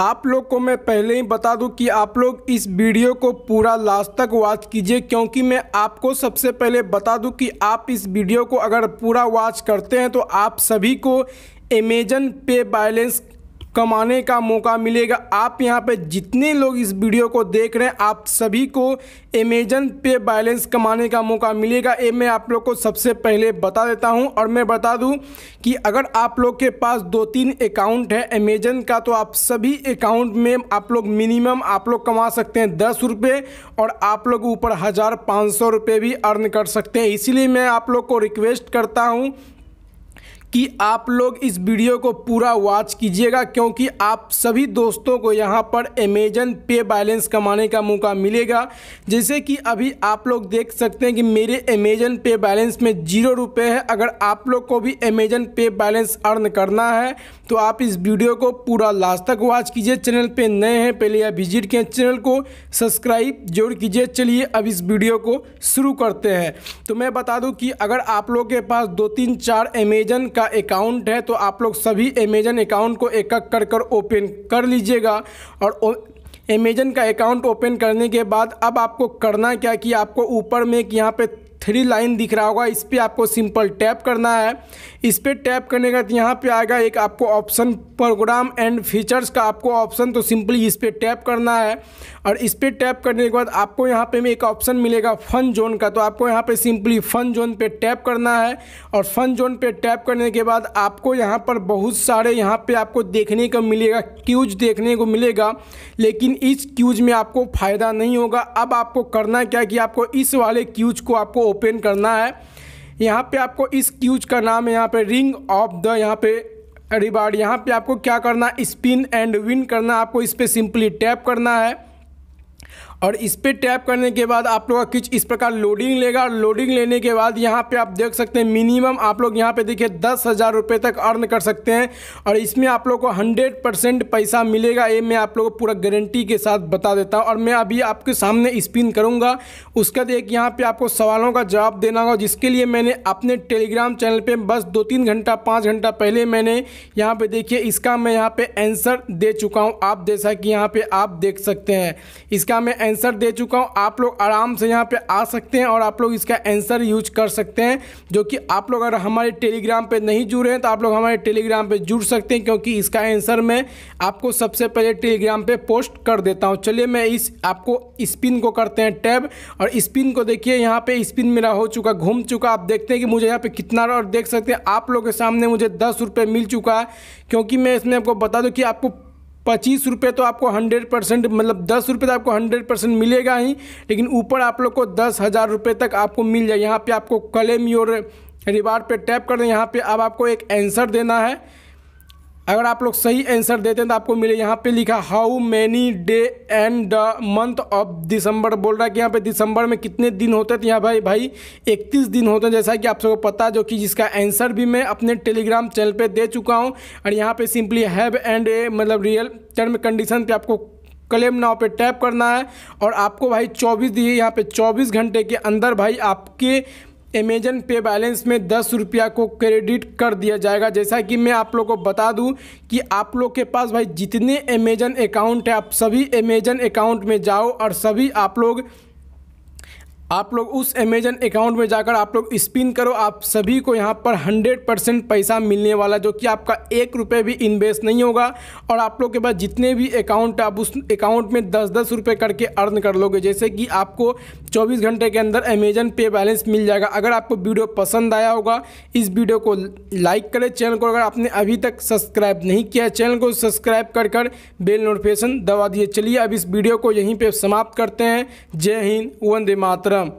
आप लोग को मैं पहले ही बता दूं कि आप लोग इस वीडियो को पूरा लास्ट तक वॉच कीजिए क्योंकि मैं आपको सबसे पहले बता दूं कि आप इस वीडियो को अगर पूरा वॉच करते हैं तो आप सभी को अमेजन पे बैलेंस कमाने का मौका मिलेगा आप यहाँ पे जितने लोग इस वीडियो को देख रहे हैं आप सभी को अमेजन पे बैलेंस कमाने का मौका मिलेगा ये मैं आप लोग को सबसे पहले बता देता हूँ और मैं बता दूँ कि अगर आप लोग के पास दो तीन अकाउंट है अमेजन का तो आप सभी अकाउंट में आप लोग मिनिमम आप लोग कमा सकते हैं दस रुपये और आप लोग ऊपर हज़ार पाँच सौ रुपये भी अर्न कर सकते हैं इसीलिए मैं आप लोग को रिक्वेस्ट करता हूँ कि आप लोग इस वीडियो को पूरा वॉच कीजिएगा क्योंकि आप सभी दोस्तों को यहाँ पर अमेजन पे बैलेंस कमाने का मौका मिलेगा जैसे कि अभी आप लोग देख सकते हैं कि मेरे अमेजन पे बैलेंस में जीरो रुपये है अगर आप लोग को भी अमेजन पे बैलेंस अर्न करना है तो आप इस वीडियो को पूरा लास्ट तक वॉच कीजिए चैनल पर नए हैं पहले या विजिट किए चैनल को सब्सक्राइब जरूर कीजिए चलिए अब इस वीडियो को शुरू करते हैं तो मैं बता दूँ कि अगर आप लोग के पास दो तीन चार अमेजन का अकाउंट है तो आप लोग सभी अमेजन अकाउंट को एक एक कर कर ओपन कर लीजिएगा और अमेजन का अकाउंट ओपन करने के बाद अब आपको करना क्या कि आपको ऊपर में एक यहाँ पे थ्री लाइन दिख रहा होगा इस पर आपको सिंपल टैप करना है इस पर टैप करने के बाद यहाँ पे आएगा एक आपको ऑप्शन प्रोग्राम एंड फीचर्स का आपको ऑप्शन तो सिंपली इस पर टैप करना है और इस पर टैप करने के बाद आपको यहाँ पे में एक ऑप्शन मिलेगा फन जोन का तो आपको यहाँ पे सिंपली फन जोन पे टैप करना है और फन जोन पे टैप करने के बाद आपको यहाँ पर बहुत सारे यहाँ पे आपको देखने को मिलेगा क्यूज देखने को मिलेगा लेकिन इस क्यूज में आपको फ़ायदा नहीं होगा अब आपको करना क्या कि आपको इस वाले क्यूज को आपको ओपन करना है यहाँ पे आपको इस क्यूज का नाम है यहाँ पे रिंग ऑफ द यहाँ पे रिवार्ड यहाँ पे आपको क्या करना स्पिन एंड विन करना आपको इस पर सिंपली टैप करना है और इस पर टैप करने के बाद आप लोग का कुछ इस प्रकार लोडिंग लेगा और लोडिंग लेने के बाद यहाँ पे आप देख सकते हैं मिनिमम आप लोग यहाँ पे देखिए दस हज़ार रुपये तक अर्न कर सकते हैं और इसमें आप लोग को हंड्रेड परसेंट पैसा मिलेगा ये मैं आप लोग को पूरा गारंटी के साथ बता देता हूँ और मैं अभी आपके सामने स्पिन करूँगा उसके बाद एक यहाँ पर आपको सवालों का जवाब देना होगा जिसके लिए मैंने अपने टेलीग्राम चैनल पर बस दो तीन घंटा पाँच घंटा पहले मैंने यहाँ पर देखिए इसका मैं यहाँ पर आंसर दे चुका हूँ आप जैसा कि यहाँ पर आप देख सकते हैं इसका मैं आंसर दे चुका हूँ आप लोग आराम से यहाँ पे आ सकते हैं और आप लोग इसका आंसर यूज कर सकते हैं जो कि आप लोग अगर हमारे टेलीग्राम पे नहीं जुड़े हैं तो आप लोग हमारे टेलीग्राम पे जुड़ सकते हैं क्योंकि इसका आंसर मैं आपको सबसे पहले टेलीग्राम पे पोस्ट कर देता हूँ चलिए मैं इस आपको स्पिन को करते हैं टैब और स्पिन को देखिए यहाँ पर स्पिन मेरा हो चुका घूम चुका आप देखते हैं कि मुझे यहाँ पर कितना और देख सकते हैं आप लोग के सामने मुझे दस मिल चुका है क्योंकि मैं इसमें आपको बता दूँ कि आपको पच्चीस रुपये तो आपको हंड्रेड परसेंट मतलब दस रुपये तो आपको हंड्रेड परसेंट मिलेगा ही लेकिन ऊपर आप लोग को दस हज़ार रुपये तक आपको मिल जाए यहाँ पे आपको क्लेम योर रिवार्ड पे टैप कर दें यहाँ पे अब आपको एक आंसर देना है अगर आप लोग सही आंसर देते हैं तो आपको मिले यहाँ पे लिखा how many day and the month of December बोल रहा है कि यहाँ पे दिसंबर में कितने दिन होते हैं तो यहाँ भाई भाई 31 दिन होते हैं जैसा कि आप सबको पता जो कि जिसका आंसर भी मैं अपने टेलीग्राम चैनल पे दे चुका हूँ और यहाँ पे सिंपली हैव एंड ए मतलब रियल टर्म कंडीशन पर आपको क्लेम नाव पे टैप करना है और आपको भाई 24 दिए यहाँ पे 24 घंटे के अंदर भाई आपके अमेजन पे बैलेंस में दस रुपया को क्रेडिट कर दिया जाएगा जैसा कि मैं आप लोग को बता दूं कि आप लोग के पास भाई जितने अमेजन अकाउंट है आप सभी अमेजन अकाउंट में जाओ और सभी आप लोग आप लोग उस अमेजन अकाउंट में जाकर आप लोग स्पिन करो आप सभी को यहाँ पर 100 परसेंट पैसा मिलने वाला जो कि आपका एक रुपये भी इन्वेस्ट नहीं होगा और आप लोग के पास जितने भी अकाउंट आप उस अकाउंट में दस दस रुपये करके अर्न कर लोगे जैसे कि आपको 24 घंटे के अंदर अमेजन पे बैलेंस मिल जाएगा अगर आपको वीडियो पसंद आया होगा इस वीडियो को लाइक करें चैनल को अगर आपने अभी तक सब्सक्राइब नहीं किया चैनल को सब्सक्राइब कर कर बेल नोटिफिकेशन दबा दिए चलिए अब इस वीडियो को यहीं पर समाप्त करते हैं जय हिंद वंदे मातरम храм